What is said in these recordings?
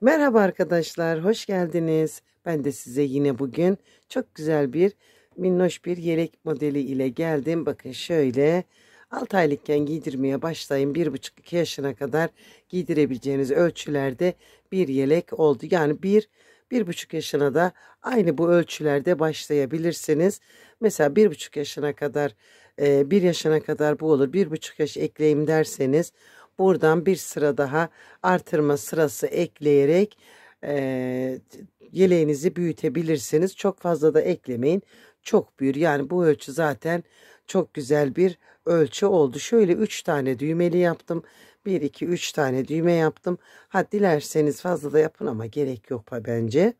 Merhaba arkadaşlar, hoş geldiniz. Ben de size yine bugün çok güzel bir minnoş bir yelek modeli ile geldim. Bakın şöyle 6 aylıkken giydirmeye başlayın. 1,5-2 yaşına kadar giydirebileceğiniz ölçülerde bir yelek oldu. Yani bir bir buçuk yaşına da aynı bu ölçülerde başlayabilirsiniz. Mesela bir buçuk yaşına kadar, e, bir yaşına kadar bu olur. Bir buçuk yaş ekleyeyim derseniz buradan bir sıra daha artırma sırası ekleyerek e, yeleğinizi büyütebilirsiniz. Çok fazla da eklemeyin. Çok büyür. Yani bu ölçü zaten çok güzel bir ölçü oldu. Şöyle 3 tane düğmeli yaptım. 1, 2, 3 tane düğme yaptım. Ha dilerseniz fazla da yapın ama gerek yok bence.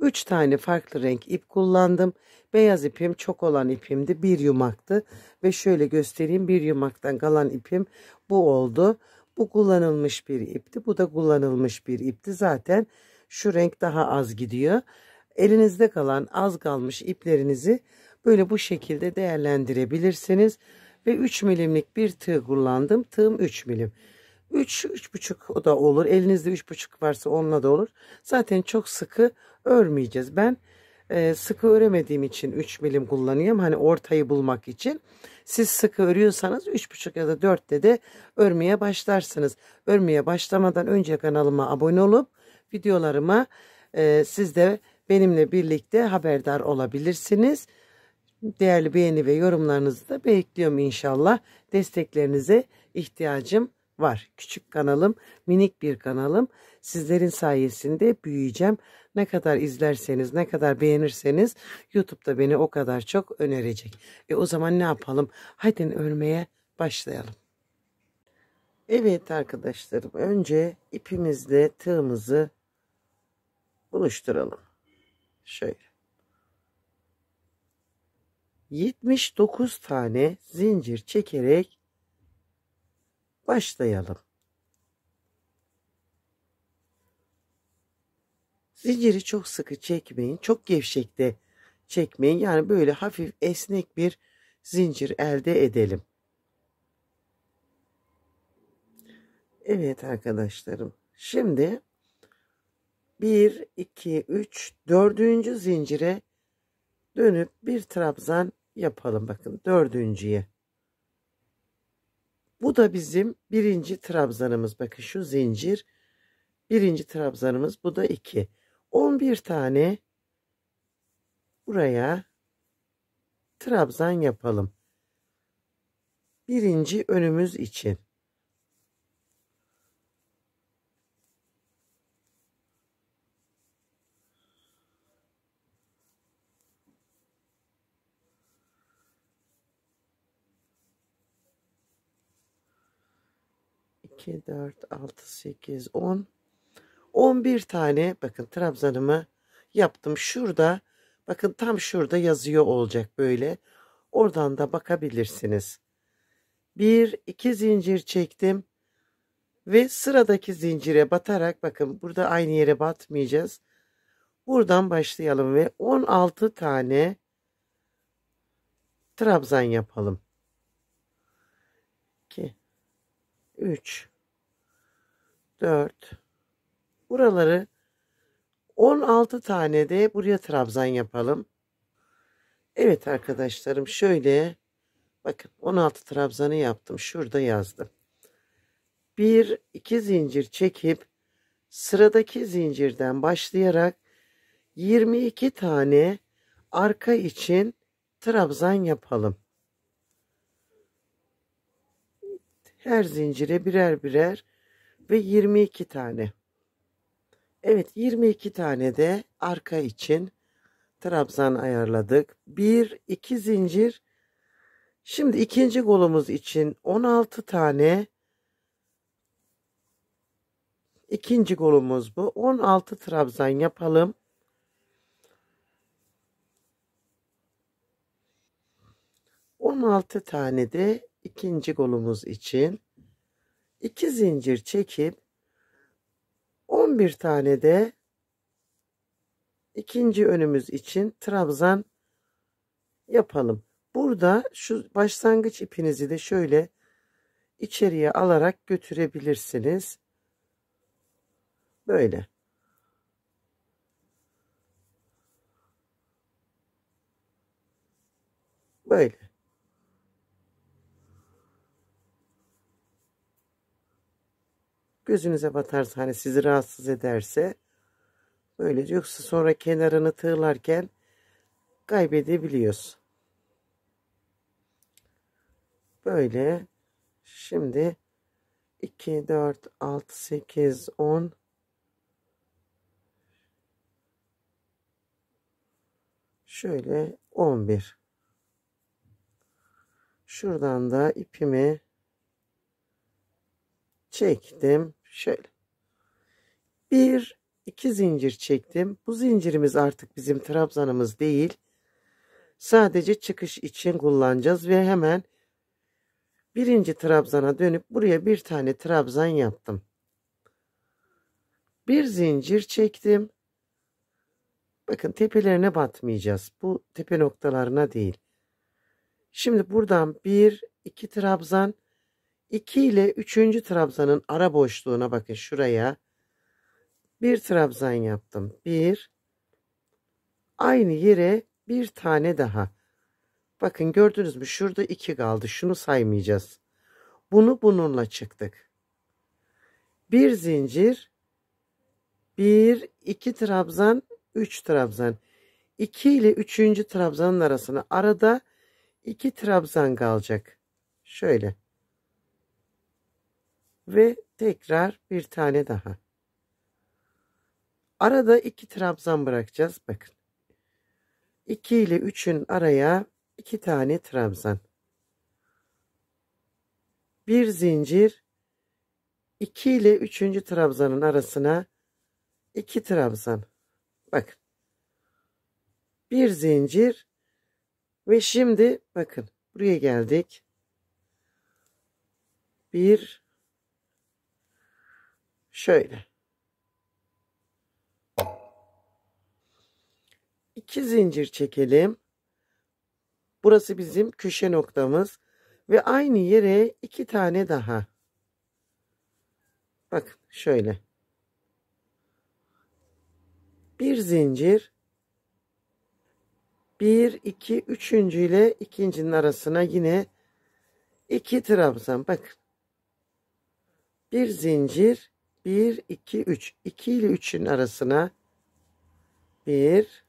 3 tane farklı renk ip kullandım. Beyaz ipim çok olan ipimdi. Bir yumaktı. Ve şöyle göstereyim. Bir yumaktan kalan ipim bu oldu. Bu kullanılmış bir ipti. Bu da kullanılmış bir ipti. Zaten şu renk daha az gidiyor. Elinizde kalan az kalmış iplerinizi böyle bu şekilde değerlendirebilirsiniz. Ve 3 milimlik bir tığ kullandım. Tığım 3 milim. 3 3,5 o da olur. Elinizde 3,5 varsa onunla da olur. Zaten çok sıkı örmeyeceğiz. Ben e, sıkı öremediğim için 3 milim kullanıyorum. Hani ortayı bulmak için. Siz sıkı örüyorsanız 3,5 ya da 4'te de örmeye başlarsınız. Örmeye başlamadan önce kanalıma abone olup videolarıma e, siz de benimle birlikte haberdar olabilirsiniz. Değerli beğeni ve yorumlarınızı da bekliyorum inşallah. Desteklerinize ihtiyacım var. Küçük kanalım, minik bir kanalım. Sizlerin sayesinde büyüyeceğim. Ne kadar izlerseniz, ne kadar beğenirseniz YouTube'da beni o kadar çok önerecek. E o zaman ne yapalım? Haydi örmeye başlayalım. Evet arkadaşlarım önce ipimizle tığımızı buluşturalım. Şöyle. 79 tane zincir çekerek başlayalım. Zinciri çok sıkı çekmeyin. Çok gevşek de çekmeyin. Yani böyle hafif esnek bir zincir elde edelim. Evet arkadaşlarım. Şimdi 1, 2, 3, 4. zincire dönüp bir trabzan yapalım. Bakın dördüncüye. Bu da bizim birinci trabzanımız. Bakın şu zincir. Birinci trabzanımız bu da iki. 11 tane buraya trabzan yapalım. Birinci önümüz için. İki, dört, altı, sekiz, on. 11 tane bakın trabzanımı yaptım. Şurada bakın tam şurada yazıyor olacak böyle. Oradan da bakabilirsiniz. 1 2 zincir çektim ve sıradaki zincire batarak bakın burada aynı yere batmayacağız. Buradan başlayalım ve 16 tane trabzan yapalım. 2 3 4 Buraları 16 tane de buraya trabzan yapalım. Evet arkadaşlarım şöyle bakın 16 trabzanı yaptım. Şurada yazdım. Bir iki zincir çekip sıradaki zincirden başlayarak 22 tane arka için trabzan yapalım. Her zincire birer birer ve 22 tane. Evet 22 tane de arka için trabzan ayarladık. 1 2 zincir. Şimdi ikinci kolumuz için 16 tane ikinci kolumuz bu. 16 trabzan yapalım. On altı tane de ikinci kolumuz için iki zincir çekip 11 tane de ikinci önümüz için trabzan yapalım. Burada şu başlangıç ipinizi de şöyle içeriye alarak götürebilirsiniz. Böyle. Böyle. gözünüze batarsa hani sizi rahatsız ederse böyle, yoksa sonra kenarını tığlarken kaybedebiliyoruz. Böyle şimdi 2 4 6 8 10 şöyle 11 şuradan da ipimi çektim Şöyle. Bir, iki zincir çektim. Bu zincirimiz artık bizim trabzanımız değil. Sadece çıkış için kullanacağız ve hemen birinci trabzana dönüp buraya bir tane trabzan yaptım. Bir zincir çektim. Bakın tepelerine batmayacağız. Bu tepe noktalarına değil. Şimdi buradan bir, iki trabzan 2 ile 3. trabzanın ara boşluğuna bakın şuraya. Bir trabzan yaptım. Bir. Aynı yere bir tane daha. Bakın gördünüz mü? Şurada 2 kaldı. Şunu saymayacağız. Bunu bununla çıktık. Bir zincir. Bir, iki trabzan, üç trabzan. 2 ile 3. trabzanın arasına arada 2 trabzan kalacak. Şöyle ve tekrar bir tane daha. Arada iki trabzan bırakacağız. Bakın. 2 ile 3'ün araya iki tane trabzan. Bir zincir 2 ile 3. trabzanın arasına iki trabzan. Bakın. Bir zincir ve şimdi bakın buraya geldik. Bir Şöyle. İki zincir çekelim. Burası bizim köşe noktamız. Ve aynı yere iki tane daha. Bak, şöyle. Bir zincir. Bir, iki, üçüncü ile ikincinin arasına yine iki trabzan. Bakın. Bir zincir. 1, 2, 3. 2 ile 3'ün arasına 1,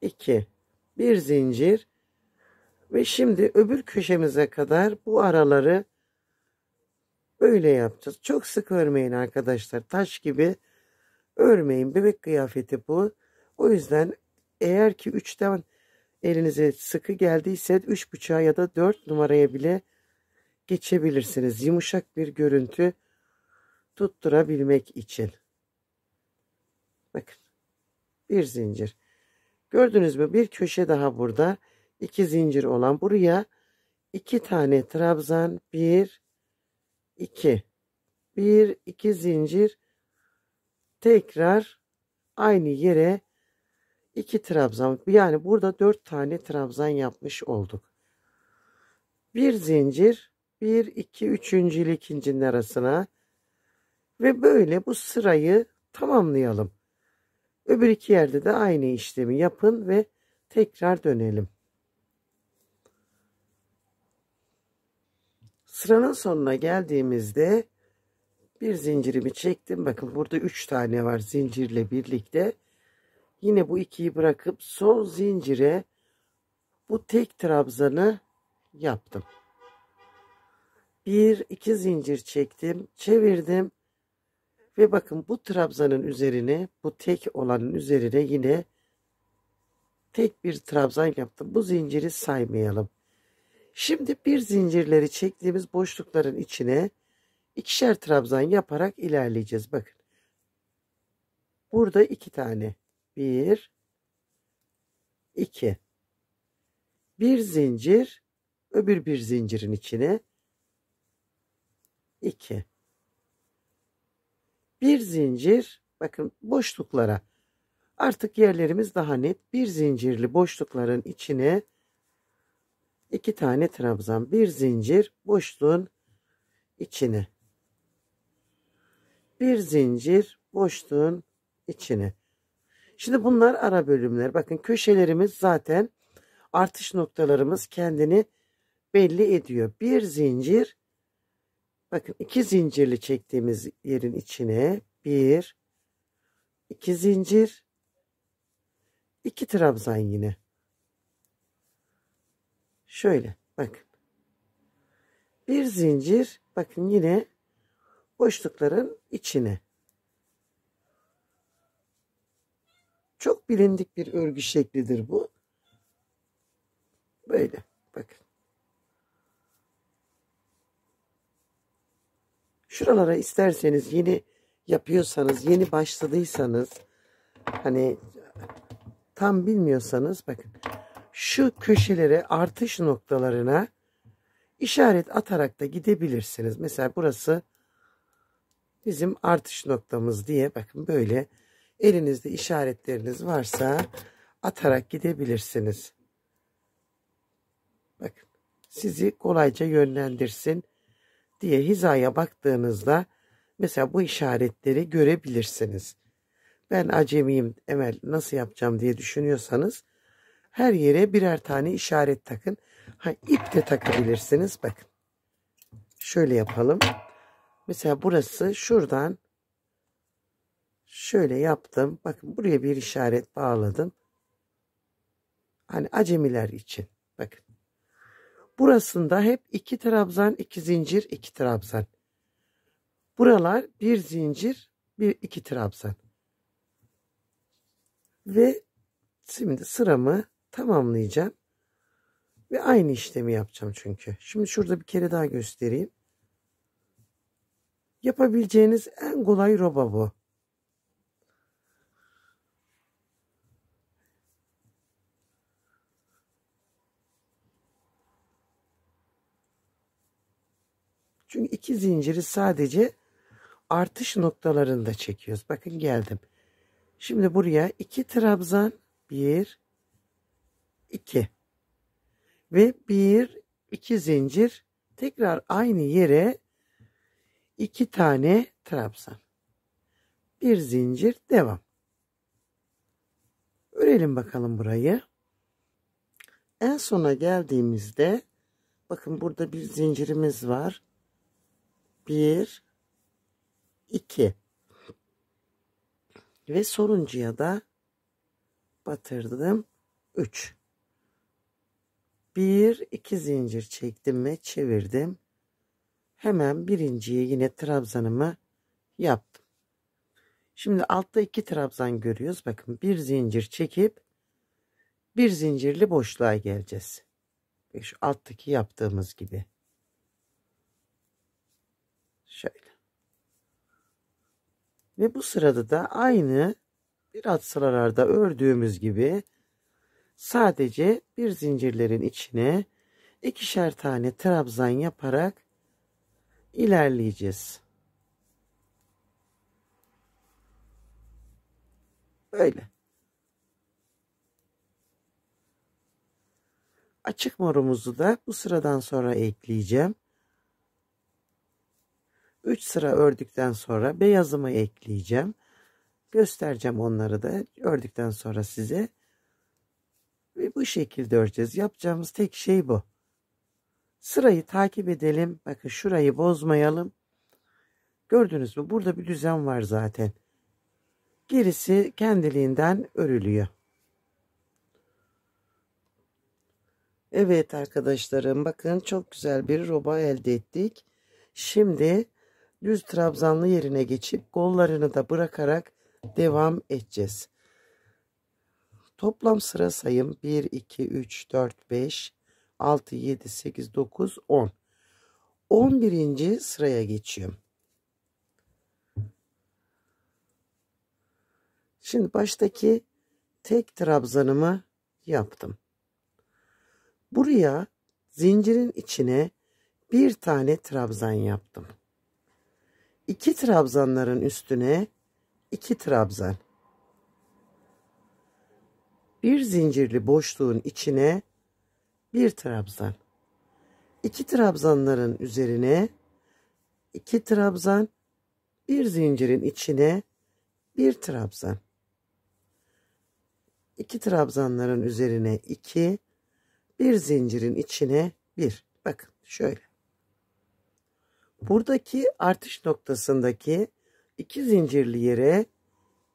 2. Bir zincir. Ve şimdi öbür köşemize kadar bu araları böyle yapacağız. Çok sık örmeyin arkadaşlar. Taş gibi örmeyin. Bebek kıyafeti bu. O yüzden eğer ki 3'ten elinize sıkı geldiyse 3.5'a ya da 4 numaraya bile geçebilirsiniz. Yumuşak bir görüntü tutturabilmek için. Bakın bir zincir. Gördünüz mü bir köşe daha burada. iki zincir olan buraya iki tane trabzan bir iki bir iki zincir tekrar aynı yere iki trabzan yani burada dört tane trabzan yapmış olduk. Bir zincir bir iki üçüncü ile ikincinin arasına ve böyle bu sırayı tamamlayalım. Öbür iki yerde de aynı işlemi yapın ve tekrar dönelim. Sıranın sonuna geldiğimizde bir zincirimi çektim. Bakın burada 3 tane var zincirle birlikte. Yine bu ikiyi bırakıp son zincire bu tek trabzanı yaptım. Bir iki zincir çektim, çevirdim. Ve bakın bu trabzanın üzerine bu tek olanın üzerine yine tek bir trabzan yaptım. Bu zinciri saymayalım. Şimdi bir zincirleri çektiğimiz boşlukların içine ikişer trabzan yaparak ilerleyeceğiz. Bakın. Burada iki tane. Bir, iki. Bir zincir, öbür bir zincirin içine iki bir zincir bakın boşluklara artık yerlerimiz daha net bir zincirli boşlukların içine iki tane trabzan bir zincir boşluğun içine bir zincir boşluğun içine şimdi bunlar ara bölümler bakın köşelerimiz zaten artış noktalarımız kendini belli ediyor bir zincir Bakın iki zincirli çektiğimiz yerin içine bir, iki zincir, iki trabzan yine. Şöyle bakın. Bir zincir bakın yine boşlukların içine. Çok bilindik bir örgü şeklidir bu. Böyle bakın. Şuralara isterseniz yeni yapıyorsanız, yeni başladıysanız hani tam bilmiyorsanız bakın şu köşelere artış noktalarına işaret atarak da gidebilirsiniz. Mesela burası bizim artış noktamız diye bakın böyle elinizde işaretleriniz varsa atarak gidebilirsiniz. Bakın sizi kolayca yönlendirsin diye hizaya baktığınızda mesela bu işaretleri görebilirsiniz. Ben acemiyim Emel nasıl yapacağım diye düşünüyorsanız her yere birer tane işaret takın. Ha, ip de takabilirsiniz bakın. Şöyle yapalım. Mesela burası şuradan şöyle yaptım. Bakın buraya bir işaret bağladım. Hani acemiler için. Burasında hep iki trabzan, iki zincir, iki trabzan. Buralar bir zincir, bir iki trabzan. Ve şimdi sıramı tamamlayacağım. Ve aynı işlemi yapacağım çünkü. Şimdi şurada bir kere daha göstereyim. Yapabileceğiniz en kolay roba bu. Çünkü iki zinciri sadece artış noktalarında çekiyoruz. Bakın geldim. Şimdi buraya iki trabzan. Bir, iki. Ve bir, iki zincir. Tekrar aynı yere iki tane trabzan. Bir zincir devam. Örelim bakalım burayı. En sona geldiğimizde bakın burada bir zincirimiz var. 1 2 ve soruncuya da batırdım 3 1 2 zincir çektim ve çevirdim hemen birinciye yine trabzanımı yaptım şimdi altta iki trabzan görüyoruz bakın bir zincir çekip bir zincirli boşluğa geleceğiz şu alttaki yaptığımız gibi Ve bu sırada da aynı biraz sıralarda ördüğümüz gibi sadece bir zincirlerin içine ikişer tane trabzan yaparak ilerleyeceğiz. Böyle. Açık morumuzu da bu sıradan sonra ekleyeceğim. 3 sıra ördükten sonra beyazımı ekleyeceğim. Göstereceğim onları da ördükten sonra size. Ve bu şekilde öreceğiz. Yapacağımız tek şey bu. Sırayı takip edelim. Bakın şurayı bozmayalım. Gördünüz mü? Burada bir düzen var zaten. Gerisi kendiliğinden örülüyor. Evet arkadaşlarım bakın çok güzel bir roba elde ettik. Şimdi düz trabzanlı yerine geçip gollarını da bırakarak devam edeceğiz. Toplam sıra sayım 1, 2, 3, 4, 5, 6, 7, 8, 9, 10. 11. sıraya geçiyorum. Şimdi baştaki tek trabzanımı yaptım. Buraya zincirin içine bir tane trabzan yaptım. 2 trabzanların üstüne iki trabzan. Bir zincirli boşluğun içine bir trabzan. 2 trabzanların üzerine iki trabzan. Bir zincirin içine bir trabzan. 2 trabzanların üzerine iki, bir zincirin içine bir. Bakın şöyle. Buradaki artış noktasındaki iki zincirli yere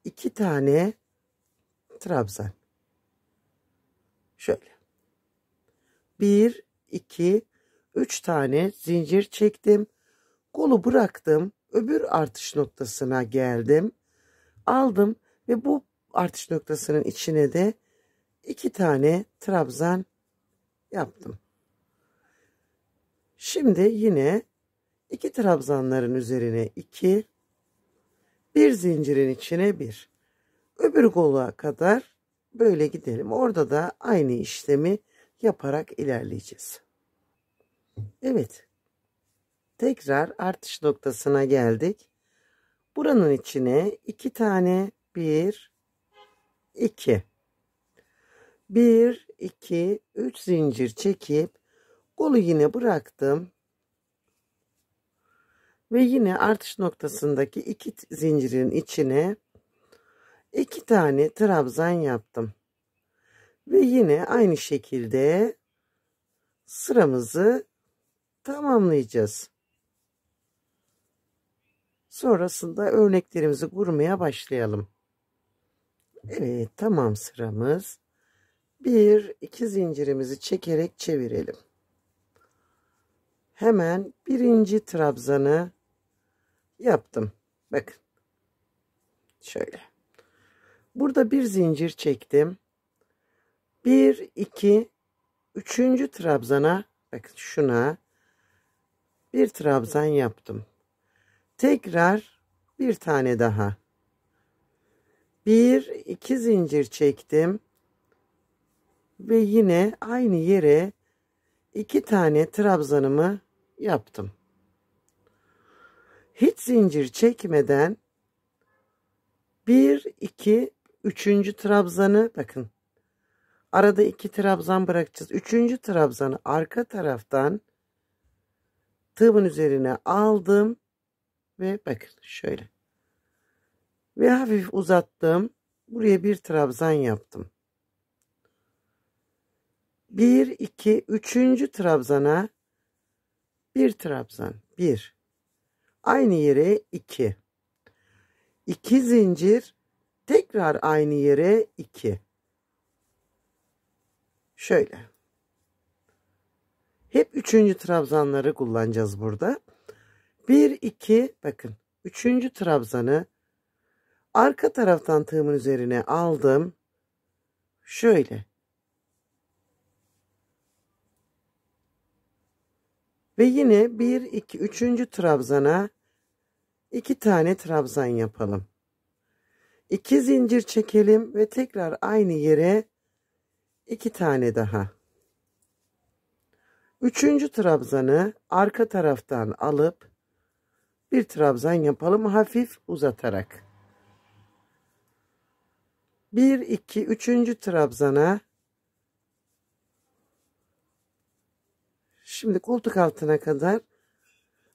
iki tane trabzan. Şöyle. Bir, iki, üç tane zincir çektim. Kolu bıraktım. Öbür artış noktasına geldim. Aldım ve bu artış noktasının içine de iki tane trabzan yaptım. Şimdi yine 2 trabzanların üzerine iki, bir zincirin içine bir, öbür koluğa kadar böyle gidelim. Orada da aynı işlemi yaparak ilerleyeceğiz. Evet. Tekrar artış noktasına geldik. Buranın içine iki tane bir, iki, bir, iki, üç zincir çekip kolu yine bıraktım ve yine artış noktasındaki iki zincirin içine iki tane trabzan yaptım ve yine aynı şekilde sıramızı tamamlayacağız sonrasında örneklerimizi kurmaya başlayalım Evet tamam sıramız bir iki zincirimizi çekerek çevirelim hemen birinci trabzanı yaptım. Bakın. Şöyle. Burada bir zincir çektim. 1, 2, 3. trabzana bakın şuna bir trabzan yaptım. Tekrar bir tane daha. 1, 2 zincir çektim. Ve yine aynı yere iki tane trabzanımı yaptım hiç zincir çekmeden bir iki üçüncü trabzanı bakın arada iki trabzan bırakacağız üçüncü trabzanı arka taraftan tığımın üzerine aldım ve bakın şöyle ve hafif uzattım buraya bir trabzan yaptım bir iki üçüncü trabzana bir trabzan bir aynı yere 2. 2 zincir tekrar aynı yere 2. Şöyle. Hep üçüncü trabzanları kullanacağız burada. 1 2 bakın. Üçüncü trabzanı arka taraftan tığımın üzerine aldım. Şöyle Ve yine 1, 2, 3. trabzana 2 tane trabzan yapalım. 2 zincir çekelim ve tekrar aynı yere 2 tane daha. 3. trabzanı arka taraftan alıp bir trabzan yapalım hafif uzatarak. 1 2 3. trabzana Şimdi koltuk altına kadar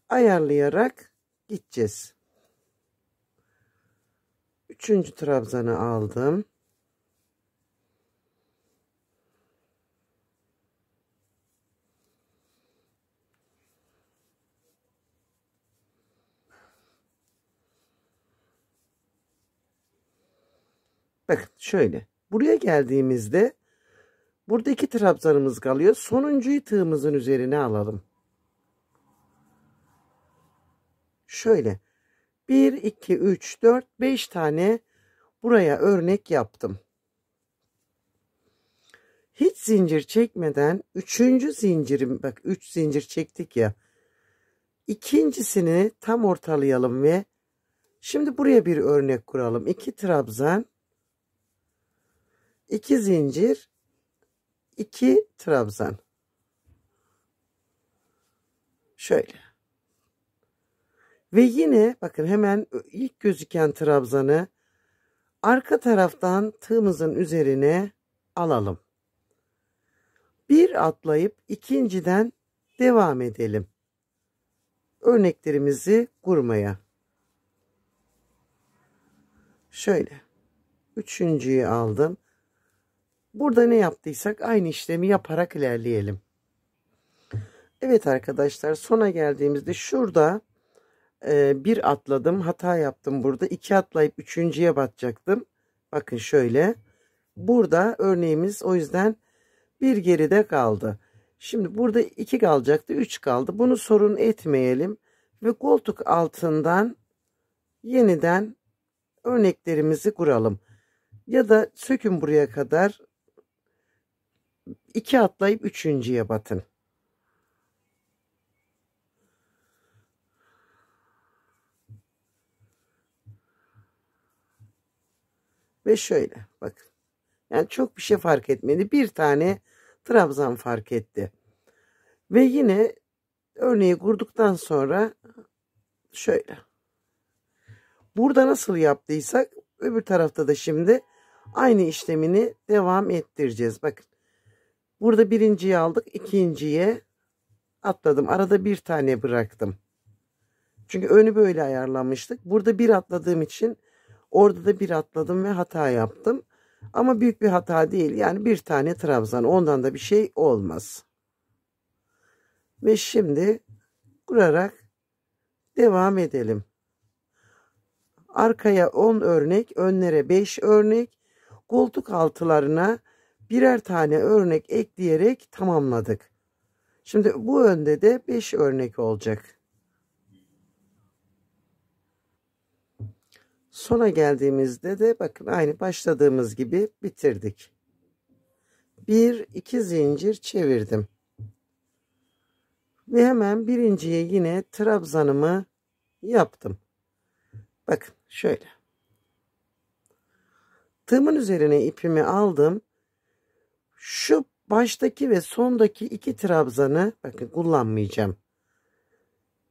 ayarlayarak gideceğiz. Üçüncü trabzanı aldım. Bakın şöyle. Buraya geldiğimizde Burada iki trabzanımız kalıyor. Sonuncuyu tığımızın üzerine alalım. Şöyle 1, 2, 3, 4, 5 tane buraya örnek yaptım. Hiç zincir çekmeden üçüncü zincirim bak 3 zincir çektik ya. İkincisini tam ortalayalım ve şimdi buraya bir örnek kuralım. 2 trabzan 2 zincir 2 trabzan. Şöyle. Ve yine bakın hemen ilk gözüken trabzanı arka taraftan tığımızın üzerine alalım. Bir atlayıp ikinciden devam edelim. Örneklerimizi kurmaya. Şöyle. Üçüncüyü aldım. Burada ne yaptıysak aynı işlemi yaparak ilerleyelim. Evet arkadaşlar sona geldiğimizde şurada e, bir atladım hata yaptım burada. iki atlayıp üçüncüye batacaktım. Bakın şöyle. Burada örneğimiz o yüzden bir geride kaldı. Şimdi burada iki kalacaktı üç kaldı. Bunu sorun etmeyelim. Ve koltuk altından yeniden örneklerimizi kuralım. Ya da sökün buraya kadar 2 atlayıp üçüncüye batın. Ve şöyle bakın. Yani çok bir şey fark etmedi. Bir tane trabzan fark etti. Ve yine örneği kurduktan sonra şöyle. Burada nasıl yaptıysak öbür tarafta da şimdi aynı işlemini devam ettireceğiz. Bakın Burada birinciyi aldık. ikinciye atladım. Arada bir tane bıraktım. Çünkü önü böyle ayarlanmıştık. Burada bir atladığım için orada da bir atladım ve hata yaptım. Ama büyük bir hata değil. Yani bir tane trabzan. Ondan da bir şey olmaz. Ve şimdi kurarak devam edelim. Arkaya 10 örnek, önlere 5 örnek, koltuk altılarına birer tane örnek ekleyerek tamamladık. Şimdi bu önde de 5 örnek olacak. Sona geldiğimizde de bakın aynı başladığımız gibi bitirdik. 1 2 zincir çevirdim. Ve hemen birinciye yine trabzanımı yaptım. Bakın şöyle. Tığımın üzerine ipimi aldım şu baştaki ve sondaki iki trabzanı bakın kullanmayacağım.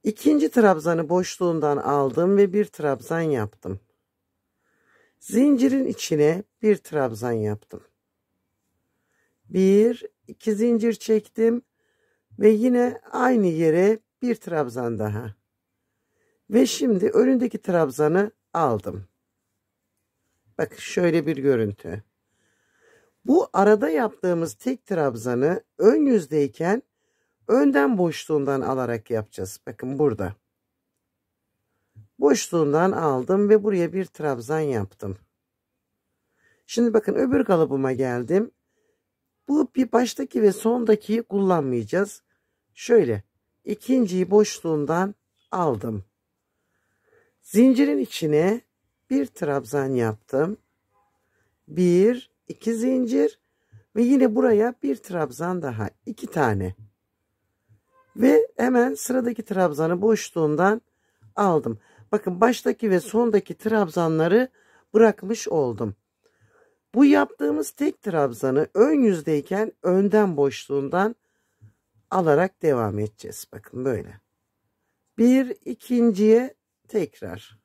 İkinci trabzanı boşluğundan aldım ve bir trabzan yaptım. Zincirin içine bir trabzan yaptım. Bir, iki zincir çektim ve yine aynı yere bir trabzan daha. Ve şimdi önündeki trabzanı aldım. Bakın şöyle bir görüntü. Bu arada yaptığımız tek trabzanı ön yüzdeyken önden boşluğundan alarak yapacağız. Bakın burada. Boşluğundan aldım ve buraya bir trabzan yaptım. Şimdi bakın öbür kalıbıma geldim. Bu bir baştaki ve sondaki kullanmayacağız. Şöyle ikinciyi boşluğundan aldım. Zincirin içine bir trabzan yaptım. Bir, 2 zincir ve yine buraya bir trabzan daha 2 tane ve hemen sıradaki trabzanı boşluğundan aldım. Bakın baştaki ve sondaki trabzanları bırakmış oldum. Bu yaptığımız tek trabzanı ön yüzdeyken önden boşluğundan alarak devam edeceğiz. Bakın böyle. Bir ikinciye tekrar.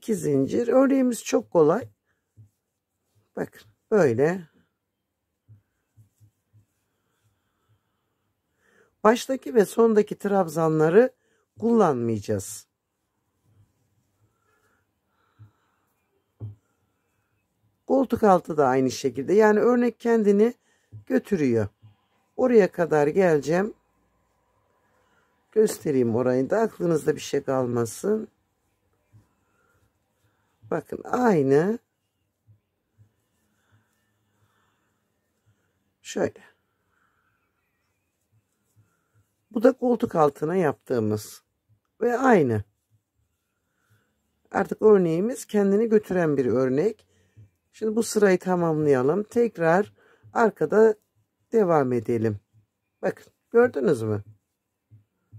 2 zincir. Örneğimiz çok kolay. Bakın böyle. Baştaki ve sondaki trabzanları kullanmayacağız. Koltuk altı da aynı şekilde. Yani örnek kendini götürüyor. Oraya kadar geleceğim. Göstereyim orayı da aklınızda bir şey kalmasın. Bakın aynı. Şöyle. Bu da koltuk altına yaptığımız. Ve aynı. Artık örneğimiz kendini götüren bir örnek. Şimdi bu sırayı tamamlayalım. Tekrar arkada devam edelim. Bakın gördünüz mü?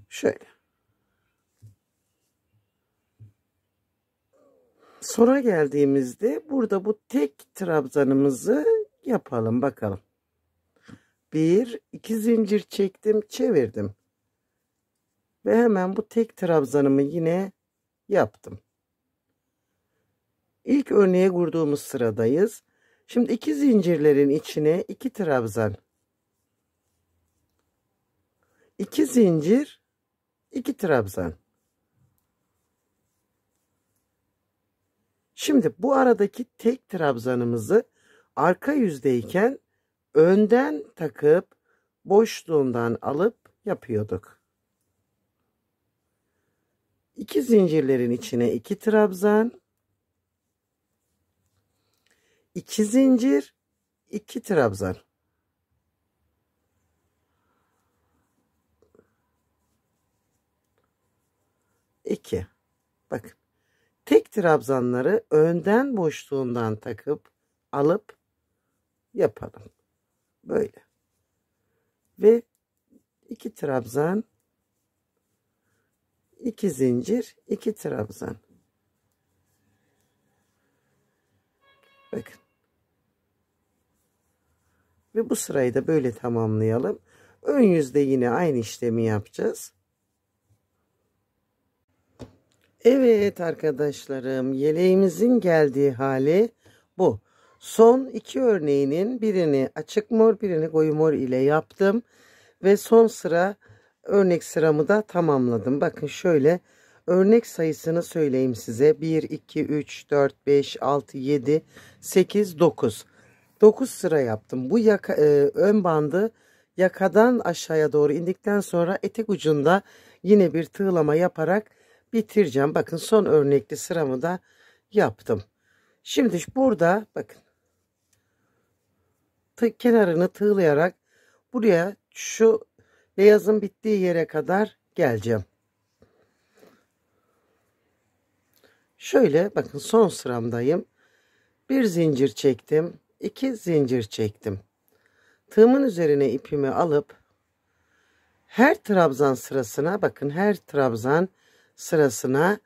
Şöyle. Sonra geldiğimizde burada bu tek trabzanımızı yapalım bakalım. Bir, iki zincir çektim, çevirdim. Ve hemen bu tek trabzanımı yine yaptım. İlk örneğe kurduğumuz sıradayız. Şimdi iki zincirlerin içine iki trabzan. iki zincir, iki trabzan. Şimdi bu aradaki tek trabzanımızı arka yüzdeyken önden takıp boşluğundan alıp yapıyorduk. İki zincirlerin içine iki trabzan, iki zincir, iki trabzan. İki. Bakın tek trabzanları önden boşluğundan takıp alıp yapalım. Böyle. Ve iki trabzan, iki zincir, iki trabzan. Bakın. Ve bu sırayı da böyle tamamlayalım. Ön yüzde yine aynı işlemi yapacağız. Evet arkadaşlarım yeleğimizin geldiği hali bu. Son iki örneğinin birini açık mor birini koyu mor ile yaptım. Ve son sıra örnek sıramı da tamamladım. Bakın şöyle örnek sayısını söyleyeyim size. 1, 2, 3, 4, 5, 6, 7, 8, 9. 9 sıra yaptım. Bu yaka, e, ön bandı yakadan aşağıya doğru indikten sonra etek ucunda yine bir tığlama yaparak bitireceğim. Bakın son örnekli sıramı da yaptım. Şimdi burada bakın kenarını tığlayarak buraya şu beyazın bittiği yere kadar geleceğim. Şöyle bakın son sıramdayım. Bir zincir çektim. iki zincir çektim. Tığımın üzerine ipimi alıp her trabzan sırasına bakın her trabzan sırasına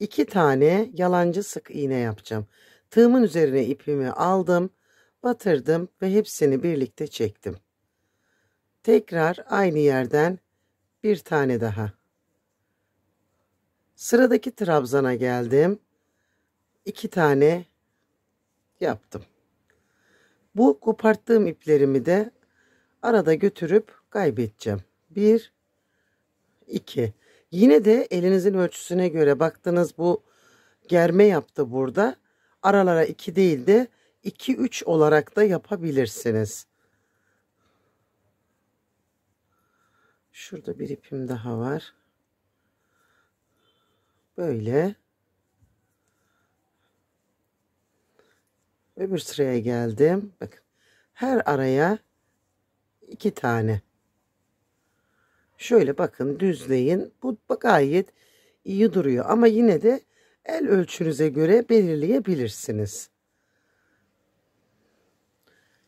iki tane yalancı sık iğne yapacağım. Tığımın üzerine ipimi aldım, batırdım ve hepsini birlikte çektim. Tekrar aynı yerden bir tane daha. Sıradaki trabzana geldim. İki tane yaptım. Bu koparttığım iplerimi de arada götürüp kaybedeceğim. Bir, iki. Yine de elinizin ölçüsüne göre baktınız bu germe yaptı burada. Aralara 2 değil de 2-3 olarak da yapabilirsiniz. Şurada bir ipim daha var. Böyle. Öbür sıraya geldim. Bakın her araya iki tane. Şöyle bakın düzleyin. Bu gayet iyi duruyor ama yine de el ölçünüze göre belirleyebilirsiniz.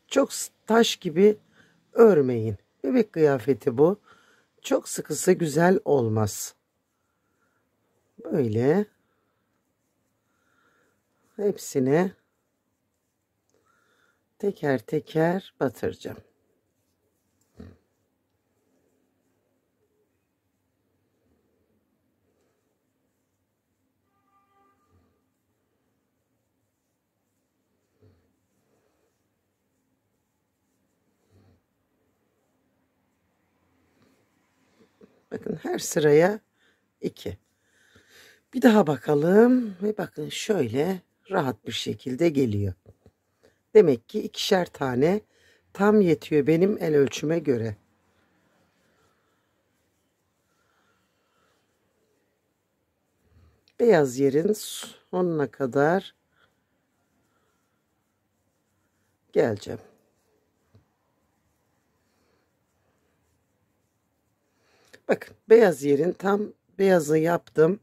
Çok taş gibi örmeyin. Bebek kıyafeti bu. Çok sıkısı güzel olmaz. Böyle hepsine teker teker batıracağım. Bakın her sıraya 2. Bir daha bakalım ve bakın şöyle rahat bir şekilde geliyor. Demek ki ikişer tane tam yetiyor benim el ölçüme göre. Beyaz yerin sonuna kadar geleceğim. Bakın beyaz yerin tam beyazı yaptım.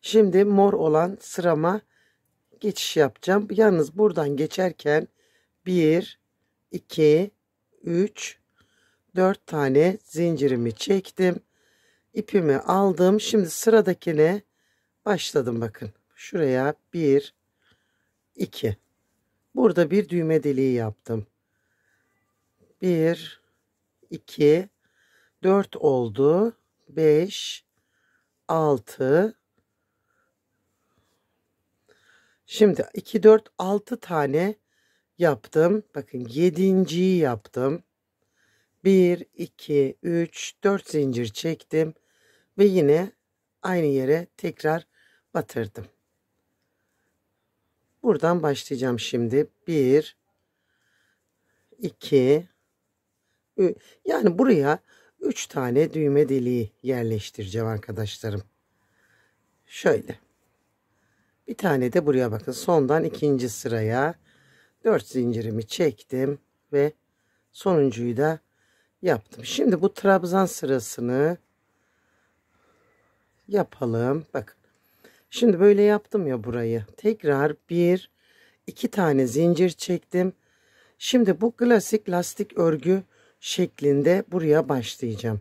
Şimdi mor olan sırama geçiş yapacağım. Yalnız buradan geçerken 1, 2, 3, 4 tane zincirimi çektim. İpimi aldım. Şimdi sıradakine başladım bakın. Şuraya 1, 2. Burada bir düğme deliği yaptım. 1, 2, 4 oldu. 5, 6. Şimdi 2, 4, 6 tane yaptım. Bakın 7. yaptım. 1, 2, 3, 4 zincir çektim. Ve yine aynı yere tekrar batırdım. Buradan başlayacağım şimdi. 1, 2, yani buraya 3 tane düğme deliği yerleştireceğim arkadaşlarım. Şöyle. Bir tane de buraya bakın. Sondan ikinci sıraya 4 zincirimi çektim ve sonuncuyu da yaptım. Şimdi bu trabzan sırasını yapalım. Bakın. Şimdi böyle yaptım ya burayı. Tekrar bir, iki tane zincir çektim. Şimdi bu klasik lastik örgü şeklinde buraya başlayacağım.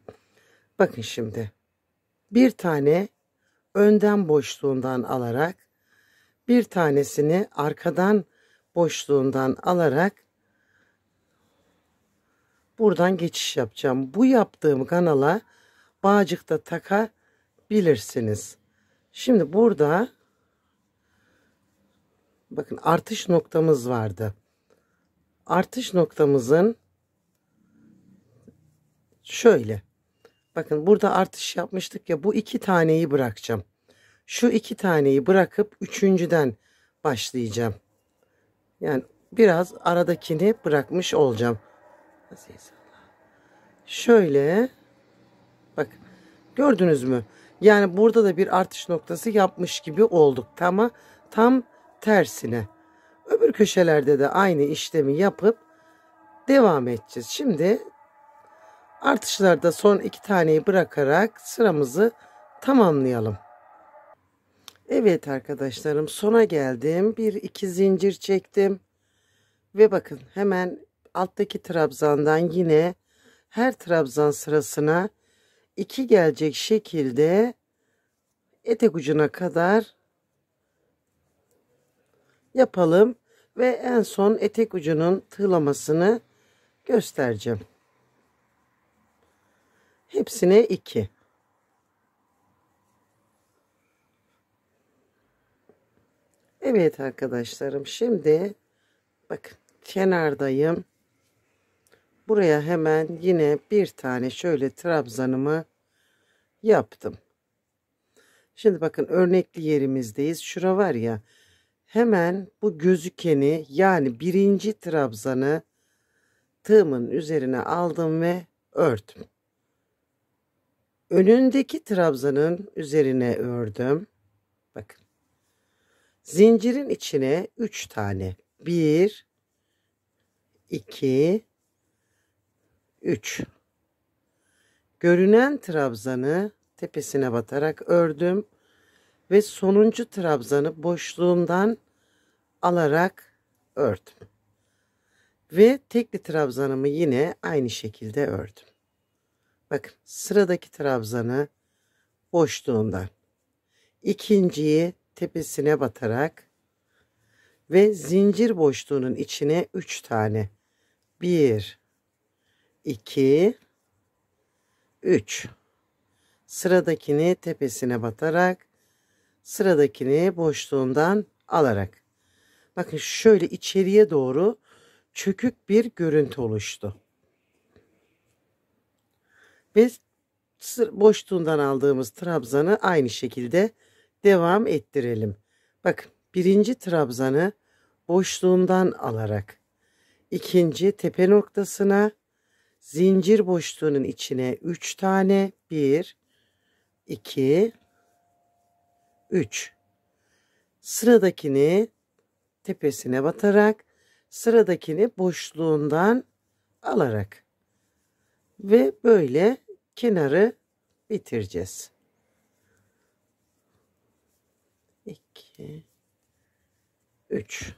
Bakın şimdi. Bir tane önden boşluğundan alarak bir tanesini arkadan boşluğundan alarak buradan geçiş yapacağım. Bu yaptığım kanala bağcıkta takabilirsiniz. Şimdi burada bakın artış noktamız vardı. Artış noktamızın Şöyle. Bakın burada artış yapmıştık ya bu iki taneyi bırakacağım. Şu iki taneyi bırakıp üçüncüden başlayacağım. Yani biraz aradakini bırakmış olacağım. Şöyle. Bak gördünüz mü? Yani burada da bir artış noktası yapmış gibi olduk. Ama tam tersine. Öbür köşelerde de aynı işlemi yapıp devam edeceğiz. Şimdi Artışlarda son iki taneyi bırakarak sıramızı tamamlayalım. Evet arkadaşlarım sona geldim. Bir iki zincir çektim. Ve bakın hemen alttaki trabzandan yine her trabzan sırasına iki gelecek şekilde etek ucuna kadar yapalım ve en son etek ucunun tığlamasını göstereceğim. Hepsine 2. Evet arkadaşlarım şimdi bakın kenardayım. Buraya hemen yine bir tane şöyle trabzanımı yaptım. Şimdi bakın örnekli yerimizdeyiz. Şura var ya hemen bu gözükeni yani birinci trabzanı tığımın üzerine aldım ve örtüm önündeki trabzanın üzerine ördüm. Bakın. Zincirin içine 3 tane. 1 2 3 Görünen trabzanı tepesine batarak ördüm ve sonuncu trabzanı boşluğundan alarak ördüm. Ve tekli trabzanımı yine aynı şekilde ördüm. Bakın sıradaki trabzanı boşluğundan. ikinciyi tepesine batarak ve zincir boşluğunun içine 3 tane. 1 2 3 Sıradakini tepesine batarak sıradakini boşluğundan alarak. Bakın şöyle içeriye doğru çökük bir görüntü oluştu ve boşluğundan aldığımız trabzanı aynı şekilde devam ettirelim. Bak, birinci trabzanı boşluğundan alarak ikinci tepe noktasına zincir boşluğunun içine 3 tane 1 2 3 sıradakini tepesine batarak sıradakini boşluğundan alarak ve böyle kenarı bitireceğiz. 2 3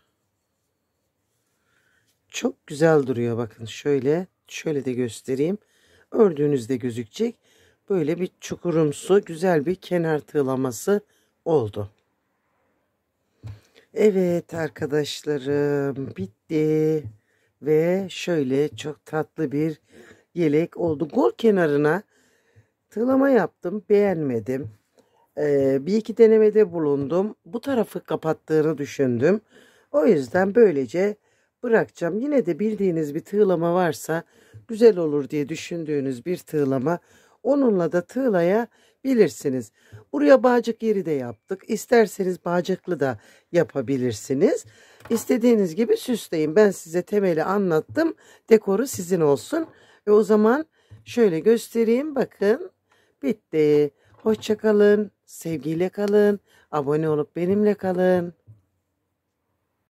Çok güzel duruyor bakın şöyle şöyle de göstereyim. Ördüğünüzde gözükecek. Böyle bir çukurumsu güzel bir kenar tığlaması oldu. Evet arkadaşlarım bitti ve şöyle çok tatlı bir yelek oldu. Gol kenarına tığlama yaptım. Beğenmedim. Ee, bir iki denemede bulundum. Bu tarafı kapattığını düşündüm. O yüzden böylece bırakacağım. Yine de bildiğiniz bir tığlama varsa güzel olur diye düşündüğünüz bir tığlama onunla da bilirsiniz. Buraya bağcık yeri de yaptık. İsterseniz bağcıklı da yapabilirsiniz. İstediğiniz gibi süsleyin. Ben size temeli anlattım. Dekoru sizin olsun. E o zaman şöyle göstereyim. Bakın bitti. Hoşçakalın. Sevgiyle kalın. Abone olup benimle kalın.